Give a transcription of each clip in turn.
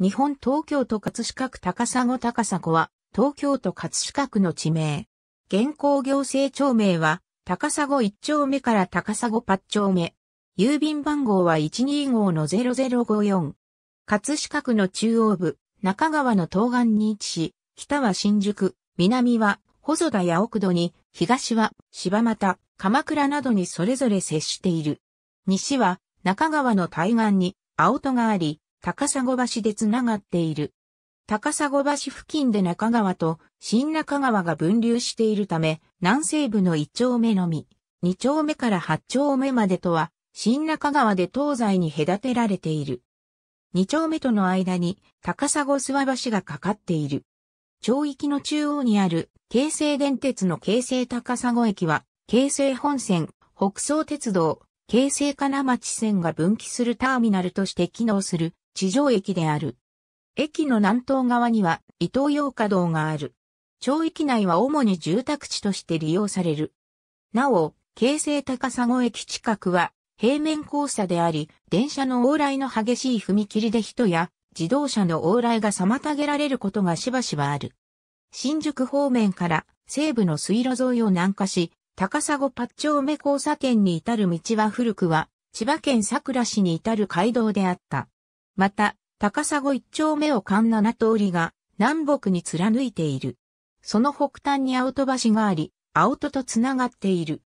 日本東京都葛飾区高砂高砂は、東京都葛飾区の地名。現行行政庁名は、高砂1丁目から高砂8丁目。郵便番号は125-0054。葛飾区の中央部、中川の東岸に位置し、北は新宿、南は細田や奥戸に、東は柴又、鎌倉などにそれぞれ接している。西は中川の対岸に青戸があり、高砂橋でつながっている。高砂橋付近で中川と新中川が分流しているため、南西部の1丁目のみ、2丁目から8丁目までとは、新中川で東西に隔てられている。2丁目との間に高砂諏訪橋がかかっている。町域の中央にある京成電鉄の京成高砂駅は、京成本線、北総鉄道、京成金町線が分岐するターミナルとして機能する地上駅である。駅の南東側には伊東洋華堂がある。町域内は主に住宅地として利用される。なお、京成高砂駅近くは平面交差であり、電車の往来の激しい踏切で人や自動車の往来が妨げられることがしばしばある。新宿方面から西部の水路沿いを南下し、高砂八丁目交差点に至る道は古くは、千葉県桜市に至る街道であった。また、高砂一丁目を間七通りが南北に貫いている。その北端に青戸橋があり、青戸とつながっている。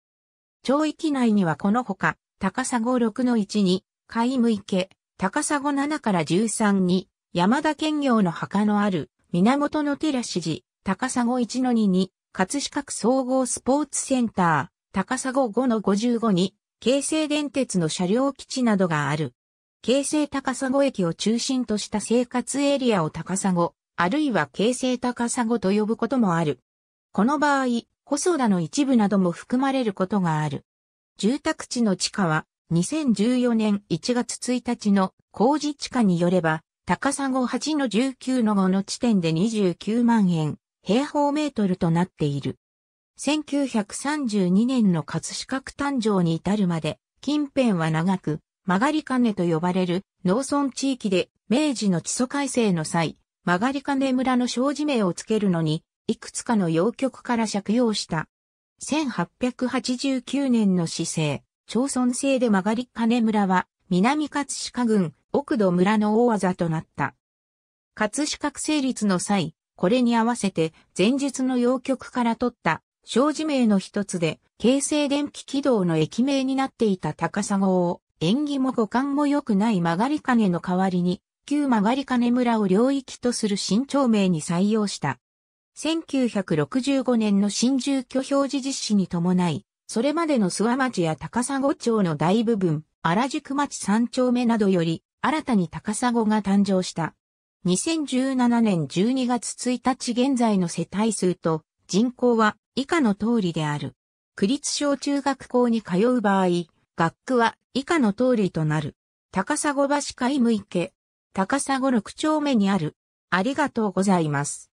町域内にはこのほか、高砂六の1に、海向池、高砂七から13に、山田県業の墓のある、源の寺市寺、高砂一の2に、葛飾区総合スポーツセンター、高砂五の55に、京成電鉄の車両基地などがある。京成高砂駅を中心とした生活エリアを高砂、あるいは京成高砂と呼ぶこともある。この場合、細田の一部なども含まれることがある。住宅地の地価は、2014年1月1日の工事地価によれば、高砂8の19の5の地点で29万円、平方メートルとなっている。1932年の葛飾区誕生に至るまで、近辺は長く、曲がり金と呼ばれる農村地域で明治の基礎改正の際、曲がり金村の小地名をつけるのに、いくつかの洋局から借用した。1889年の市政、町村制で曲がり金村は、南葛飾郡奥戸村の大技となった。葛飾区成立の際、これに合わせて前述の洋局から取った小地名の一つで、京成電気軌道の駅名になっていた高砂を、縁起も五感も良くない曲がり金の代わりに、旧曲がり金村を領域とする新町名に採用した。1965年の新住居表示実施に伴い、それまでの諏訪町や高砂町の大部分、荒宿町三丁目などより、新たに高砂が誕生した。2017年12月1日現在の世帯数と人口は以下の通りである。区立小中学校に通う場合、学区は以下の通りとなる。高砂橋海向池。高砂六丁目にある。ありがとうございます。